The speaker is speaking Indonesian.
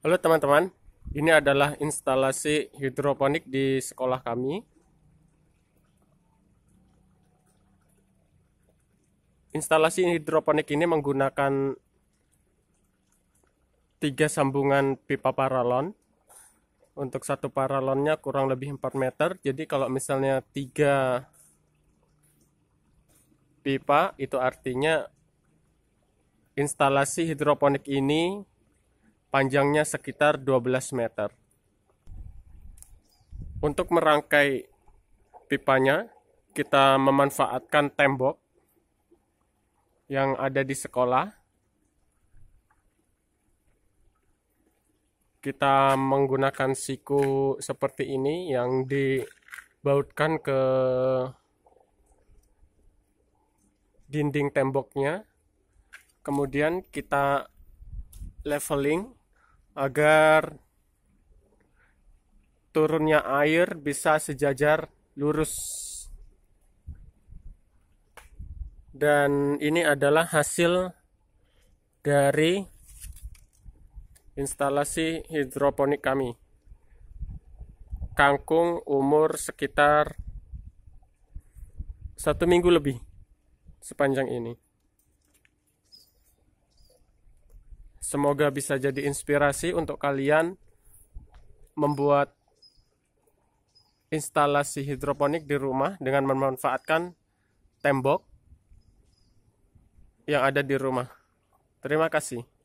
Halo teman-teman, ini adalah instalasi hidroponik di sekolah kami. Instalasi hidroponik ini menggunakan tiga sambungan pipa paralon. Untuk satu paralonnya kurang lebih 4 meter, jadi kalau misalnya tiga pipa itu artinya instalasi hidroponik ini panjangnya sekitar 12 meter. Untuk merangkai pipanya, kita memanfaatkan tembok yang ada di sekolah. Kita menggunakan siku seperti ini yang dibautkan ke dinding temboknya. Kemudian kita leveling agar turunnya air bisa sejajar lurus dan ini adalah hasil dari instalasi hidroponik kami kangkung umur sekitar satu minggu lebih sepanjang ini Semoga bisa jadi inspirasi untuk kalian membuat instalasi hidroponik di rumah dengan memanfaatkan tembok yang ada di rumah. Terima kasih.